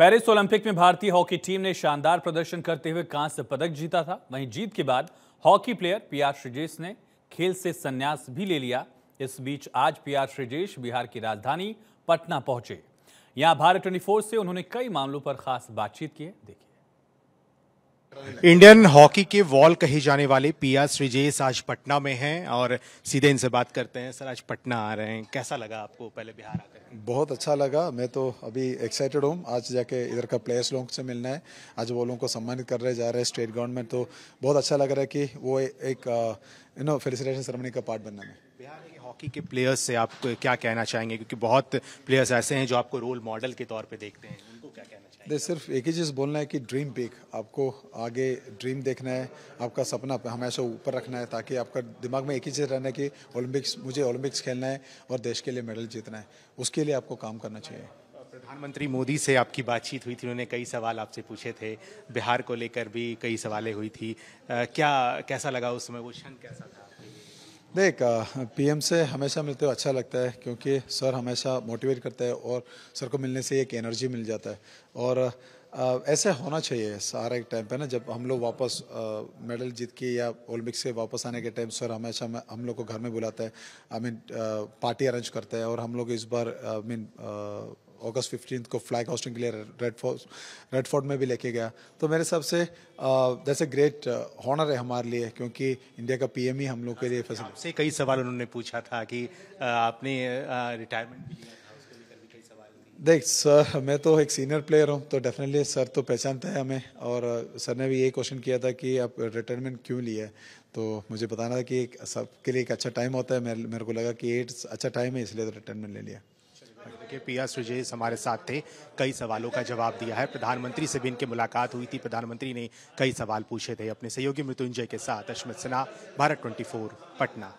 Paris Olympic में भारतीय hockey team ने शानदार प्रदर्शन करते हुए कांस्य पदक जीता था वहीं जीत के बाद हॉकी प्लेयर पीआर श्रीजेश ने खेल से संन्यास भी ले लिया इस बीच आज पीआर श्रीजेश बिहार की राजधानी पटना पहुंचे यहां भारत ट्वेंटी से उन्होंने कई मामलों पर खास बातचीत की है इंडियन हॉकी के वॉल कहे जाने वाले पिया श्रीजेश आज पटना में हैं और सीधे इनसे बात करते हैं सर आज पटना आ रहे हैं कैसा लगा आपको पहले बिहार आकर बहुत अच्छा लगा मैं तो अभी एक्साइटेड हूँ आज जाके इधर का प्लेयर्स लोगों से मिलना है आज वो लोगों को सम्मानित कर रहे जा रहे हैं स्टेट गवर्नमेंट तो बहुत अच्छा लग रहा है कि वो एक यू नो फेलिसिटेशन सेरेमनी का पार्ट बनना है बिहार के हॉकी के प्लेयर्स से आप क्या कहना चाहेंगे क्योंकि बहुत प्लेयर्स ऐसे हैं जो आपको रोल मॉडल के तौर पर देखते हैं दे सिर्फ एक ही चीज़ बोलना है कि ड्रीम पिक आपको आगे ड्रीम देखना है आपका सपना हमेशा ऊपर रखना है ताकि आपका दिमाग में एक ही चीज़ रहना है कि ओलंपिक्स मुझे ओलंपिक्स खेलना है और देश के लिए मेडल जीतना है उसके लिए आपको काम करना चाहिए प्रधानमंत्री मोदी से आपकी बातचीत हुई थी उन्होंने कई सवाल आपसे पूछे थे बिहार को लेकर भी कई सवालें हुई थी आ, क्या कैसा लगा उस समय वो क्षण कैसा था देख पीएम से हमेशा मिलते हुए अच्छा लगता है क्योंकि सर हमेशा मोटिवेट करता है और सर को मिलने से एक एनर्जी मिल जाता है और ऐसे होना चाहिए सारे एक टाइम पे ना जब हम लोग वापस मेडल जीत के या ओलम्पिक से वापस आने के टाइम सर हमेशा हम, लोग को घर में बुलाता है आई मीन पार्टी अरेंज करता है और हम लोग इस बार आई मीन अगस्त फिफ्टीन को फ्लैग हॉस्टिंग के लिए रेड रेड फोर्ट में भी लेके गया तो मेरे हिसाब से दैट्स अ ग्रेट हॉनर है हमारे लिए क्योंकि इंडिया का पीएम ही हम लोग के लिए फैसिलिटी से कई सवाल उन्होंने पूछा था कि uh, आपने uh, रिटायरमेंट देख सर मैं तो एक सीनियर प्लेयर हूँ तो डेफिनेटली सर तो पहचानते हैं हमें और सर uh, ने भी यही क्वेश्चन किया था कि आप रिटायरमेंट क्यों लिया है तो मुझे बताना था कि सबके लिए एक अच्छा टाइम होता है मेरे को लगा कि एट्स अच्छा टाइम है इसलिए तो रिटायरमेंट ले लिया के एस सुजेश हमारे साथ थे कई सवालों का जवाब दिया है प्रधानमंत्री से भी इनकी मुलाकात हुई थी प्रधानमंत्री ने कई सवाल पूछे थे अपने सहयोगी मृत्युंजय के साथ अश्मित सिन्हा भारत 24 पटना